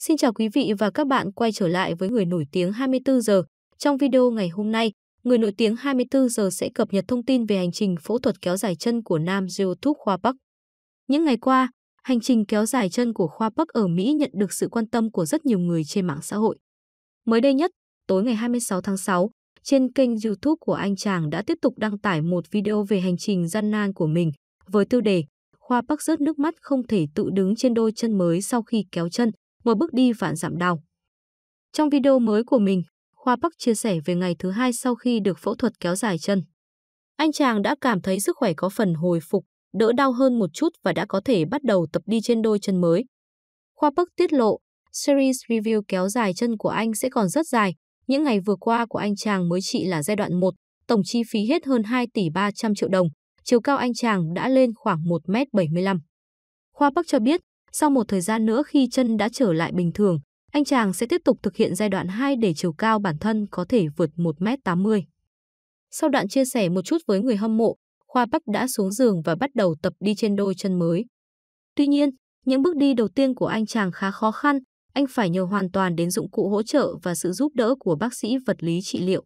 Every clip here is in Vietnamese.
Xin chào quý vị và các bạn quay trở lại với người nổi tiếng 24 giờ. Trong video ngày hôm nay, người nổi tiếng 24 giờ sẽ cập nhật thông tin về hành trình phẫu thuật kéo dài chân của nam YouTube Khoa Bắc. Những ngày qua, hành trình kéo dài chân của Khoa Bắc ở Mỹ nhận được sự quan tâm của rất nhiều người trên mạng xã hội. Mới đây nhất, tối ngày 26 tháng 6, trên kênh YouTube của anh chàng đã tiếp tục đăng tải một video về hành trình gian nan của mình với tiêu đề Khoa Bắc rớt nước mắt không thể tự đứng trên đôi chân mới sau khi kéo chân một bước đi vạn giảm đau. Trong video mới của mình, Khoa Bắc chia sẻ về ngày thứ hai sau khi được phẫu thuật kéo dài chân. Anh chàng đã cảm thấy sức khỏe có phần hồi phục, đỡ đau hơn một chút và đã có thể bắt đầu tập đi trên đôi chân mới. Khoa Bắc tiết lộ, series review kéo dài chân của anh sẽ còn rất dài. Những ngày vừa qua của anh chàng mới chỉ là giai đoạn 1, tổng chi phí hết hơn 2 tỷ 300 triệu đồng. Chiều cao anh chàng đã lên khoảng 1m75. Khoa Bắc cho biết, sau một thời gian nữa khi chân đã trở lại bình thường, anh chàng sẽ tiếp tục thực hiện giai đoạn 2 để chiều cao bản thân có thể vượt 1m80. Sau đoạn chia sẻ một chút với người hâm mộ, Khoa Bắc đã xuống giường và bắt đầu tập đi trên đôi chân mới. Tuy nhiên, những bước đi đầu tiên của anh chàng khá khó khăn, anh phải nhờ hoàn toàn đến dụng cụ hỗ trợ và sự giúp đỡ của bác sĩ vật lý trị liệu.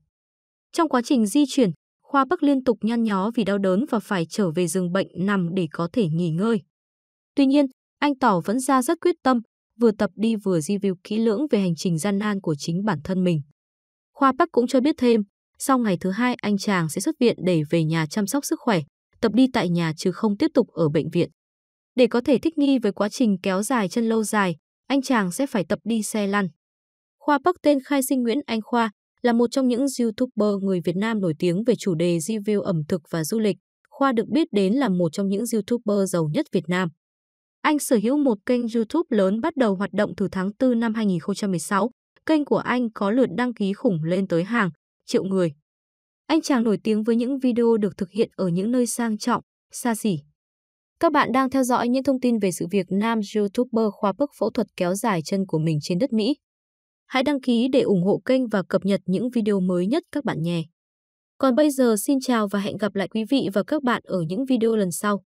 Trong quá trình di chuyển, Khoa Bắc liên tục nhăn nhó vì đau đớn và phải trở về giường bệnh nằm để có thể nghỉ ngơi. Tuy nhiên, anh Tỏ vẫn ra rất quyết tâm, vừa tập đi vừa review kỹ lưỡng về hành trình gian nan của chính bản thân mình. Khoa Bắc cũng cho biết thêm, sau ngày thứ hai anh chàng sẽ xuất viện để về nhà chăm sóc sức khỏe, tập đi tại nhà chứ không tiếp tục ở bệnh viện. Để có thể thích nghi với quá trình kéo dài chân lâu dài, anh chàng sẽ phải tập đi xe lăn. Khoa Bắc tên khai sinh Nguyễn Anh Khoa là một trong những YouTuber người Việt Nam nổi tiếng về chủ đề review ẩm thực và du lịch. Khoa được biết đến là một trong những YouTuber giàu nhất Việt Nam. Anh sở hữu một kênh YouTube lớn bắt đầu hoạt động từ tháng 4 năm 2016. Kênh của anh có lượt đăng ký khủng lên tới hàng triệu người. Anh chàng nổi tiếng với những video được thực hiện ở những nơi sang trọng, xa xỉ. Các bạn đang theo dõi những thông tin về sự việc nam YouTuber khoa bức phẫu thuật kéo dài chân của mình trên đất Mỹ. Hãy đăng ký để ủng hộ kênh và cập nhật những video mới nhất các bạn nhé. Còn bây giờ xin chào và hẹn gặp lại quý vị và các bạn ở những video lần sau.